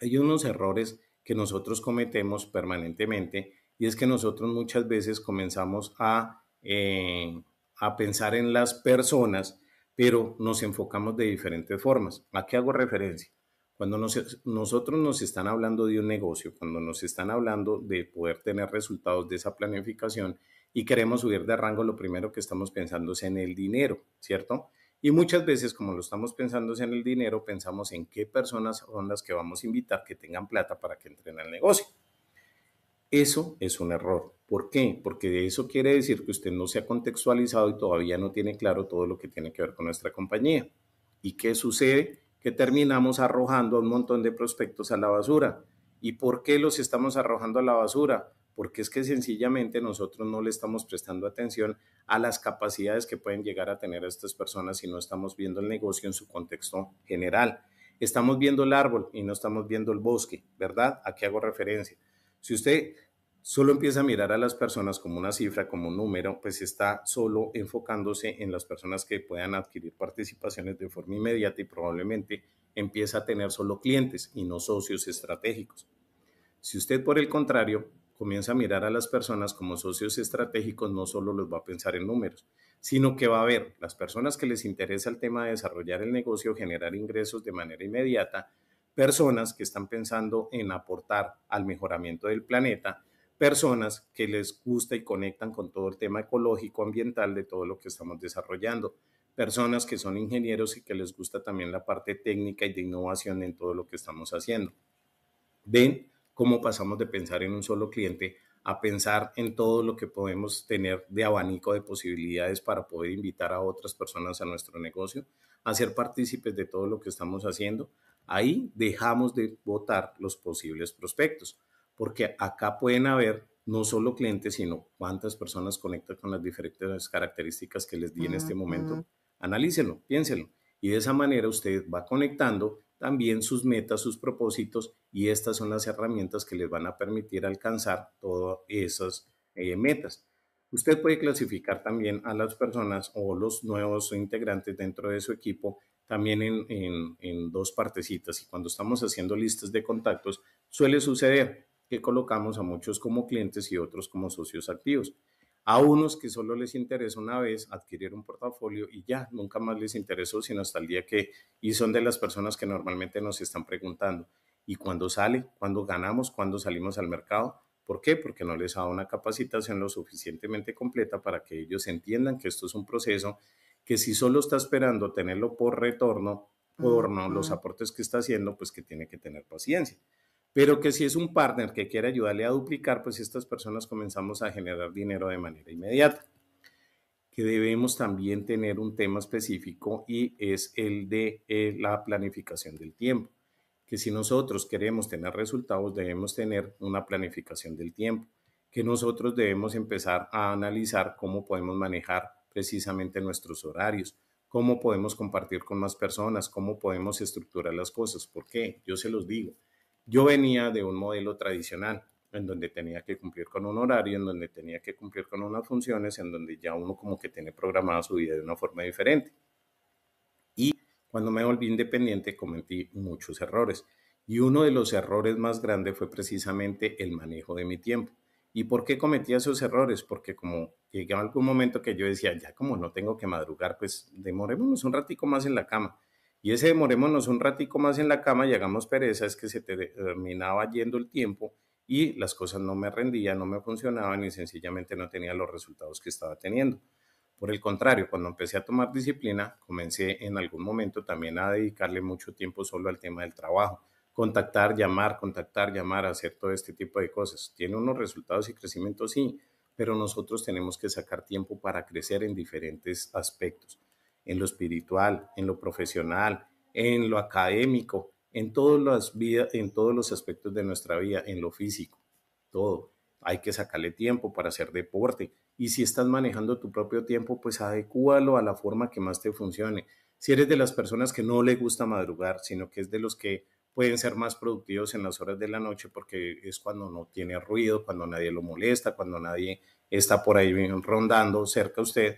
hay unos errores que nosotros cometemos permanentemente y es que nosotros muchas veces comenzamos a, eh, a pensar en las personas pero nos enfocamos de diferentes formas. ¿A qué hago referencia? Cuando nosotros nos están hablando de un negocio, cuando nos están hablando de poder tener resultados de esa planificación y queremos subir de rango, lo primero que estamos pensando es en el dinero, ¿cierto? Y muchas veces, como lo estamos pensando es en el dinero, pensamos en qué personas son las que vamos a invitar que tengan plata para que entren al negocio. Eso es un error. ¿Por qué? Porque eso quiere decir que usted no se ha contextualizado y todavía no tiene claro todo lo que tiene que ver con nuestra compañía. ¿Y qué sucede? Que terminamos arrojando un montón de prospectos a la basura. ¿Y por qué los estamos arrojando a la basura? Porque es que sencillamente nosotros no le estamos prestando atención a las capacidades que pueden llegar a tener estas personas si no estamos viendo el negocio en su contexto general. Estamos viendo el árbol y no estamos viendo el bosque, ¿verdad? ¿A qué hago referencia? Si usted solo empieza a mirar a las personas como una cifra, como un número, pues está solo enfocándose en las personas que puedan adquirir participaciones de forma inmediata y probablemente empieza a tener solo clientes y no socios estratégicos. Si usted, por el contrario, comienza a mirar a las personas como socios estratégicos, no solo los va a pensar en números, sino que va a ver las personas que les interesa el tema de desarrollar el negocio, generar ingresos de manera inmediata, personas que están pensando en aportar al mejoramiento del planeta, personas que les gusta y conectan con todo el tema ecológico, ambiental de todo lo que estamos desarrollando, personas que son ingenieros y que les gusta también la parte técnica y de innovación en todo lo que estamos haciendo. Ven cómo pasamos de pensar en un solo cliente a pensar en todo lo que podemos tener de abanico de posibilidades para poder invitar a otras personas a nuestro negocio, a ser partícipes de todo lo que estamos haciendo. Ahí dejamos de votar los posibles prospectos porque acá pueden haber no solo clientes, sino cuántas personas conectan con las diferentes características que les di en este momento. Analícenlo, piénsenlo. Y de esa manera usted va conectando también sus metas, sus propósitos y estas son las herramientas que les van a permitir alcanzar todas esas eh, metas. Usted puede clasificar también a las personas o los nuevos integrantes dentro de su equipo también en dos partecitas y cuando estamos haciendo listas de contactos suele suceder colocamos a muchos como clientes y otros como socios activos. A unos que solo les interesa una vez adquirir un portafolio y ya, nunca más les interesó, sino hasta el día que, y son de las personas que normalmente nos están preguntando, ¿y cuando sale? cuando ganamos? cuando salimos al mercado? ¿Por qué? Porque no les ha dado una capacitación lo suficientemente completa para que ellos entiendan que esto es un proceso que si solo está esperando tenerlo por retorno, por los aportes que está haciendo, pues que tiene que tener paciencia pero que si es un partner que quiere ayudarle a duplicar, pues estas personas comenzamos a generar dinero de manera inmediata. Que debemos también tener un tema específico y es el de eh, la planificación del tiempo. Que si nosotros queremos tener resultados, debemos tener una planificación del tiempo. Que nosotros debemos empezar a analizar cómo podemos manejar precisamente nuestros horarios, cómo podemos compartir con más personas, cómo podemos estructurar las cosas. ¿Por qué? Yo se los digo yo venía de un modelo tradicional, en donde tenía que cumplir con un horario, en donde tenía que cumplir con unas funciones, en donde ya uno como que tiene programada su vida de una forma diferente. Y cuando me volví independiente cometí muchos errores. Y uno de los errores más grandes fue precisamente el manejo de mi tiempo. ¿Y por qué cometía esos errores? Porque como llegaba algún momento que yo decía, ya como no tengo que madrugar, pues demorémonos un ratico más en la cama y ese demorémonos un ratico más en la cama y hagamos pereza, es que se terminaba yendo el tiempo y las cosas no me rendían, no me funcionaban y sencillamente no tenía los resultados que estaba teniendo. Por el contrario, cuando empecé a tomar disciplina, comencé en algún momento también a dedicarle mucho tiempo solo al tema del trabajo. Contactar, llamar, contactar, llamar, hacer todo este tipo de cosas. Tiene unos resultados y crecimiento, sí, pero nosotros tenemos que sacar tiempo para crecer en diferentes aspectos en lo espiritual, en lo profesional, en lo académico, en, todas las vidas, en todos los aspectos de nuestra vida, en lo físico, todo. Hay que sacarle tiempo para hacer deporte. Y si estás manejando tu propio tiempo, pues adecúalo a la forma que más te funcione. Si eres de las personas que no le gusta madrugar, sino que es de los que pueden ser más productivos en las horas de la noche porque es cuando no tiene ruido, cuando nadie lo molesta, cuando nadie está por ahí rondando cerca de usted,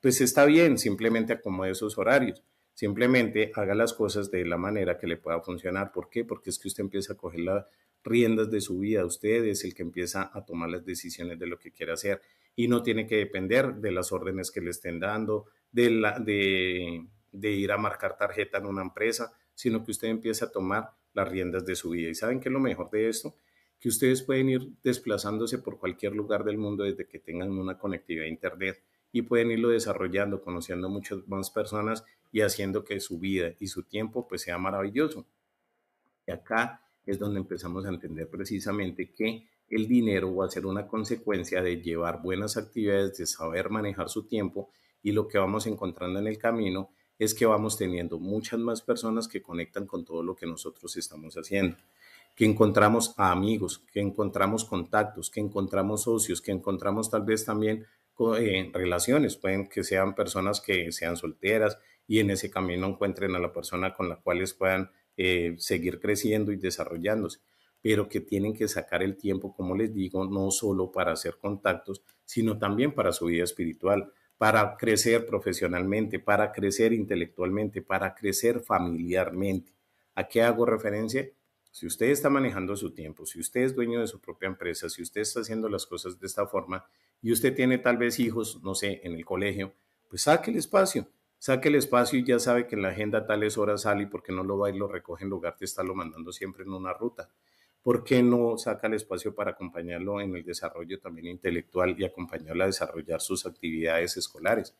pues está bien, simplemente acomode esos horarios, simplemente haga las cosas de la manera que le pueda funcionar. ¿Por qué? Porque es que usted empieza a coger las riendas de su vida, usted es el que empieza a tomar las decisiones de lo que quiere hacer y no tiene que depender de las órdenes que le estén dando, de, ir a marcar tarjeta en una empresa, sino que usted empieza a tomar las riendas de su vida. ¿Y saben qué es lo mejor de esto? que ustedes pueden ir desplazándose por cualquier lugar del mundo desde que tengan una conectividad a Internet y pueden irlo desarrollando, conociendo muchas más personas y haciendo que su vida y su tiempo pues sea maravilloso. Y acá es donde empezamos a entender precisamente que el dinero va a ser una consecuencia de llevar buenas actividades, de saber manejar su tiempo y lo que vamos encontrando en el camino es que vamos teniendo muchas más personas que conectan con todo lo que nosotros estamos haciendo, que encontramos amigos, que encontramos contactos, que encontramos socios, que encontramos tal vez también en relaciones, pueden que sean personas que sean solteras y en ese camino encuentren a la persona con la cual puedan eh, seguir creciendo y desarrollándose, pero que tienen que sacar el tiempo, como les digo, no solo para hacer contactos, sino también para su vida espiritual, para crecer profesionalmente, para crecer intelectualmente, para crecer familiarmente. ¿A qué hago referencia? Si usted está manejando su tiempo, si usted es dueño de su propia empresa, si usted está haciendo las cosas de esta forma y usted tiene tal vez hijos, no sé, en el colegio, pues saque el espacio, saque el espacio y ya sabe que en la agenda tales horas sale y porque no lo va y lo recoge en lugar de estarlo mandando siempre en una ruta. ¿Por qué no saca el espacio para acompañarlo en el desarrollo también intelectual y acompañarlo a desarrollar sus actividades escolares?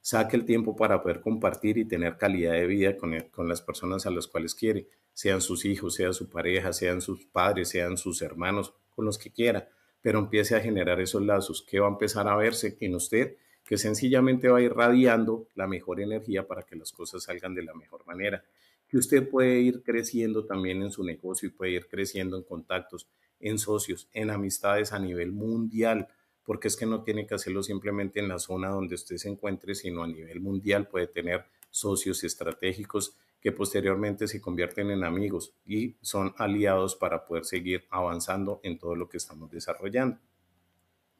saque el tiempo para poder compartir y tener calidad de vida con, e, las personas a las cuales quiere, sean sus hijos, sean su pareja, sean sus padres, sean sus hermanos, con los que quiera, pero empiece a generar esos lazos que va a empezar a verse en usted, que sencillamente va a ir radiando la mejor energía para que las cosas salgan de la mejor manera, que usted puede ir creciendo también en su negocio y puede ir creciendo en contactos, en socios, en amistades a nivel mundial porque es que no tiene que hacerlo simplemente en la zona donde usted se encuentre, sino a nivel mundial puede tener socios estratégicos que posteriormente se convierten en amigos y son aliados para poder seguir avanzando en todo lo que estamos desarrollando.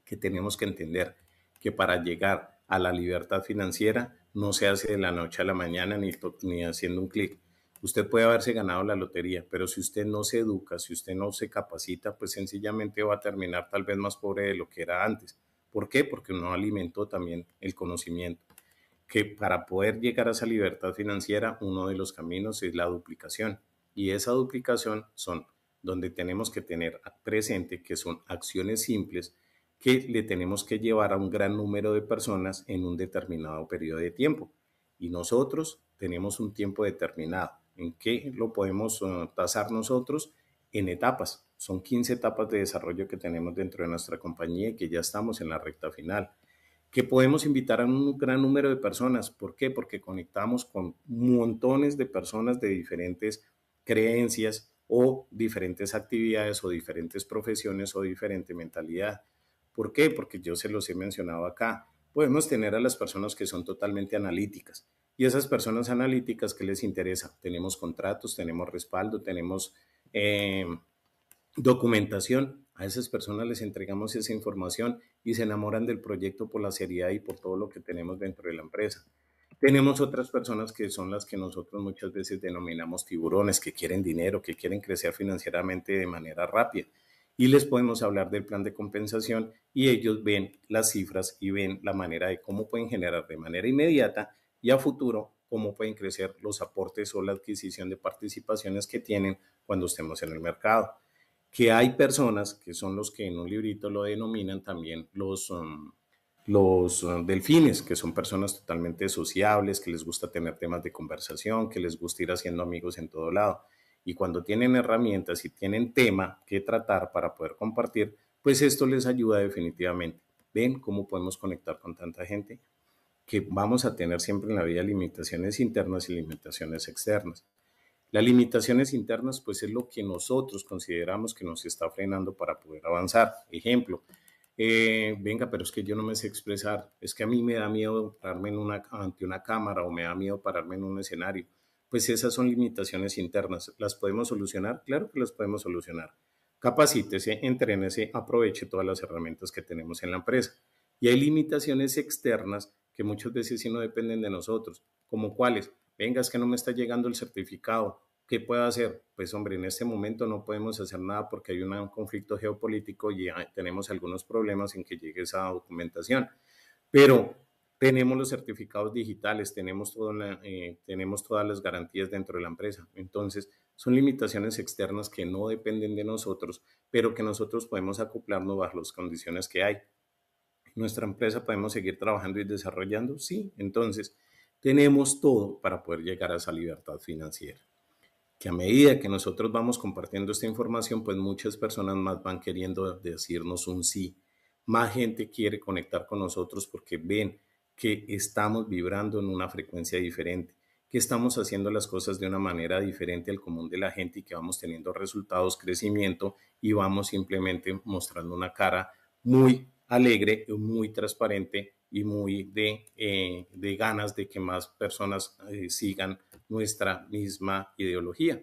Que tenemos que entender que para llegar a la libertad financiera no se hace de la noche a la mañana ni, ni haciendo un clic, Usted puede haberse ganado la lotería, pero si usted no se educa, si usted no se capacita, pues sencillamente va a terminar tal vez más pobre de lo que era antes. ¿Por qué? Porque no alimentó también el conocimiento. Que para poder llegar a esa libertad financiera, uno de los caminos es la duplicación. Y esa duplicación son donde tenemos que tener presente que son acciones simples que le tenemos que llevar a un gran número de personas en un determinado periodo de tiempo. Y nosotros tenemos un tiempo determinado ¿En qué lo podemos eh, tasar nosotros en etapas. Son 15 etapas de desarrollo que tenemos dentro de nuestra compañía y que ya estamos en la recta final. Que podemos invitar a un gran número de personas. ¿Por qué? Porque conectamos con montones de personas de diferentes creencias o diferentes actividades o diferentes profesiones o diferente mentalidad. ¿Por qué? Porque yo se los he mencionado acá. Podemos tener a las personas que son totalmente analíticas, y esas personas analíticas que les interesa. Tenemos contratos, tenemos respaldo, tenemos eh, documentación. A esas personas les entregamos esa información y se enamoran del proyecto por la seriedad y por todo lo que tenemos dentro de la empresa. Tenemos otras personas que son las que nosotros muchas veces denominamos tiburones, que quieren dinero, que quieren crecer financieramente de manera rápida. Y les podemos hablar del plan de compensación y ellos ven las cifras y ven la manera de cómo pueden generar de manera inmediata y a futuro cómo pueden crecer los aportes o la adquisición de participaciones que tienen cuando estemos en el mercado. Que hay personas que son los que en un librito lo denominan también los, um, los um, delfines, que son personas totalmente sociables, que les gusta tener temas de conversación, que les gusta ir haciendo amigos en todo lado. Y cuando tienen herramientas y tienen tema que tratar para poder compartir, pues esto les ayuda definitivamente. ¿Ven cómo podemos conectar con tanta gente? que vamos a tener siempre en la vida limitaciones internas y limitaciones externas. Las limitaciones internas, pues es lo que nosotros consideramos que nos está frenando para poder avanzar. Ejemplo, eh, venga, pero es que yo no me sé expresar, es que a mí me da miedo pararme en una, ante una cámara o me da miedo pararme en un escenario. Pues esas son limitaciones internas. ¿Las podemos solucionar? Claro que las podemos solucionar. Capacítese, entrénese, aproveche todas las herramientas que tenemos en la empresa. Y hay limitaciones externas que muchas veces sí no dependen de nosotros, como cuáles, venga, es que no me está llegando el certificado, ¿qué puedo hacer? Pues hombre, en este momento no podemos hacer nada porque hay un conflicto geopolítico y ah, tenemos algunos problemas en que llegue esa documentación, pero tenemos los certificados digitales, tenemos, eh, tenemos todas las garantías dentro de la empresa. Entonces, son limitaciones externas que no dependen de nosotros, pero que nosotros podemos acoplarnos bajo las condiciones que hay nuestra empresa podemos seguir trabajando y desarrollando? Sí, entonces tenemos todo para poder llegar a esa libertad financiera. Que a medida que nosotros vamos compartiendo esta información, pues muchas personas más van queriendo decirnos un sí. Más gente quiere conectar con nosotros porque ven que estamos vibrando en una frecuencia diferente, que estamos haciendo las cosas de una manera diferente al común de la gente y que vamos teniendo resultados, crecimiento y vamos simplemente mostrando una cara muy alegre, muy transparente y muy eh, de, ganas de que más personas eh, sigan nuestra misma ideología.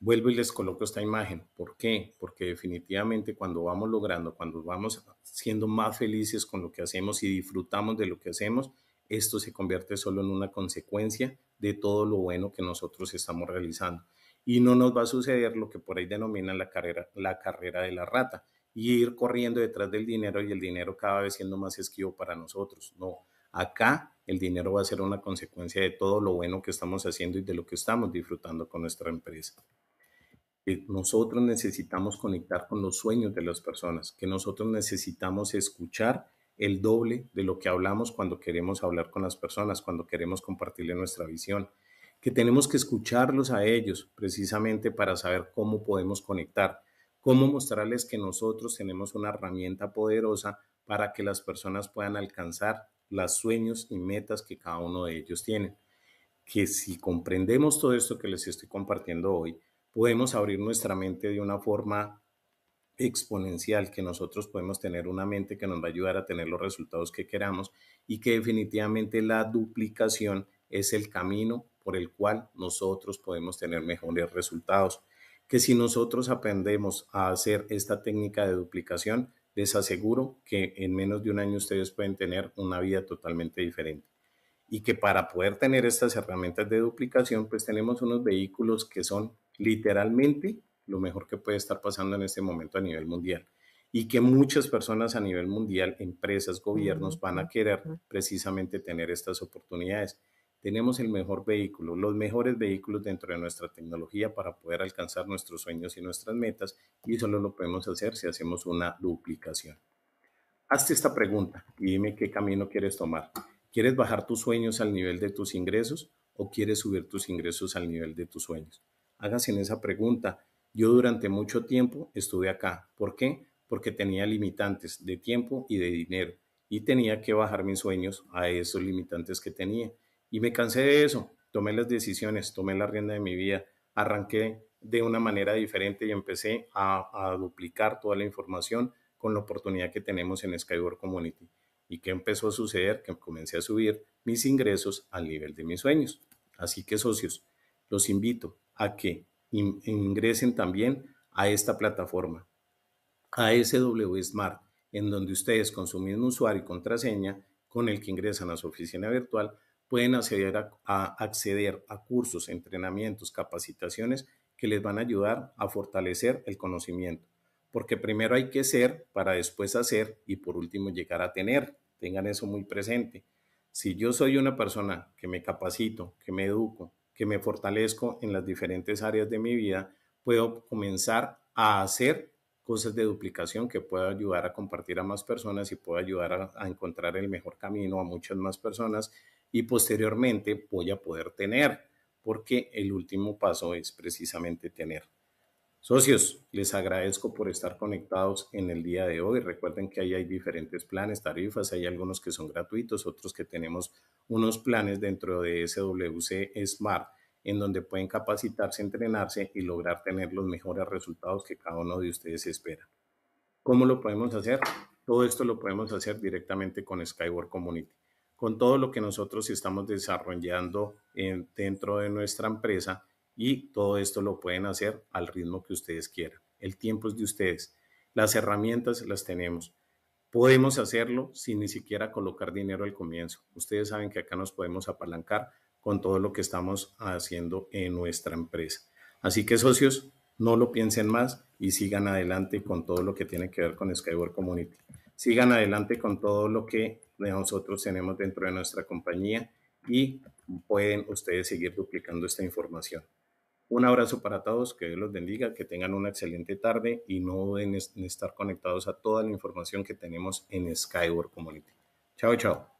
Vuelvo y les coloco esta imagen. ¿Por qué? Porque definitivamente cuando vamos logrando, cuando vamos siendo más felices con lo que hacemos y disfrutamos de lo que hacemos, esto se convierte solo en una consecuencia de todo lo bueno que nosotros estamos realizando. Y no nos va a suceder lo que por ahí denominan la carrera, la carrera de la rata, y ir corriendo detrás del dinero y el dinero cada vez siendo más esquivo para nosotros. No, acá el dinero va a ser una consecuencia de todo lo bueno que estamos haciendo y de lo que estamos disfrutando con nuestra empresa. Eh, nosotros necesitamos conectar con los sueños de las personas, que nosotros necesitamos escuchar el doble de lo que hablamos cuando queremos hablar con las personas, cuando queremos compartirle nuestra visión, que tenemos que escucharlos a ellos precisamente para saber cómo podemos conectar cómo mostrarles que nosotros tenemos una herramienta poderosa para que las personas puedan alcanzar los sueños y metas que cada uno de ellos tiene? Que si comprendemos todo esto que les estoy compartiendo hoy, podemos abrir nuestra mente de una forma exponencial, que nosotros podemos tener una mente que nos va a ayudar a tener los resultados que queramos y que definitivamente la duplicación es el camino por el cual nosotros podemos tener mejores resultados que si nosotros aprendemos a hacer esta técnica de duplicación, les aseguro que en menos de un año ustedes pueden tener una vida totalmente diferente. Y que para poder tener estas herramientas de duplicación, pues tenemos unos vehículos que son literalmente lo mejor que puede estar pasando en este momento a nivel mundial. Y que muchas personas a nivel mundial, empresas, gobiernos, van a querer precisamente tener estas oportunidades. Tenemos el mejor vehículo, los mejores vehículos dentro de nuestra tecnología para poder alcanzar nuestros sueños y nuestras metas y solo lo podemos hacer si hacemos una duplicación. Hazte esta pregunta y dime qué camino quieres tomar. ¿Quieres bajar tus sueños al nivel de tus ingresos o quieres subir tus ingresos al nivel de tus sueños? Hágase en esa pregunta. Yo durante mucho tiempo estuve acá. ¿Por qué? Porque tenía limitantes de tiempo y de dinero y tenía que bajar mis sueños a esos limitantes que tenía. Y me cansé de eso, tomé las decisiones, tomé la rienda de mi vida, arranqué de una manera diferente y empecé a, duplicar toda la información con la oportunidad que tenemos en Skyward Community. ¿Y qué empezó a suceder? Que comencé a subir mis ingresos al nivel de mis sueños. Así que socios, los invito a que ingresen también a esta plataforma, a SW Smart, en donde ustedes con su mismo usuario y contraseña, con el que ingresan a su oficina virtual, pueden acceder a, acceder a cursos, entrenamientos, capacitaciones que les van a ayudar a fortalecer el conocimiento. Porque primero hay que ser para después hacer y por último llegar a tener. Tengan eso muy presente. Si yo soy una persona que me capacito, que me educo, que me fortalezco en las diferentes áreas de mi vida, puedo comenzar a hacer cosas de duplicación que pueda ayudar a compartir a más personas y pueda ayudar a, encontrar el mejor camino a muchas más personas y posteriormente voy a poder tener, porque el último paso es precisamente tener. Socios, les agradezco por estar conectados en el día de hoy. Recuerden que ahí hay diferentes planes, tarifas, hay algunos que son gratuitos, otros que tenemos unos planes dentro de SWC Smart, en donde pueden capacitarse, entrenarse y lograr tener los mejores resultados que cada uno de ustedes espera. ¿Cómo lo podemos hacer? Todo esto lo podemos hacer directamente con Skyward Community con todo lo que nosotros estamos desarrollando dentro de nuestra empresa y todo esto lo pueden hacer al ritmo que ustedes quieran. El tiempo es de ustedes. Las herramientas las tenemos. Podemos hacerlo sin ni siquiera colocar dinero al comienzo. Ustedes saben que acá nos podemos apalancar con todo lo que estamos haciendo en nuestra empresa. Así que socios, no lo piensen más y sigan adelante con todo lo que tiene que ver con Skyward Community. Sigan adelante con todo lo que nosotros tenemos dentro de nuestra compañía y pueden ustedes seguir duplicando esta información. Un abrazo para todos, que Dios los bendiga, que tengan una excelente tarde y no duden en estar conectados a toda la información que tenemos en Skyward Community. Chao, chao.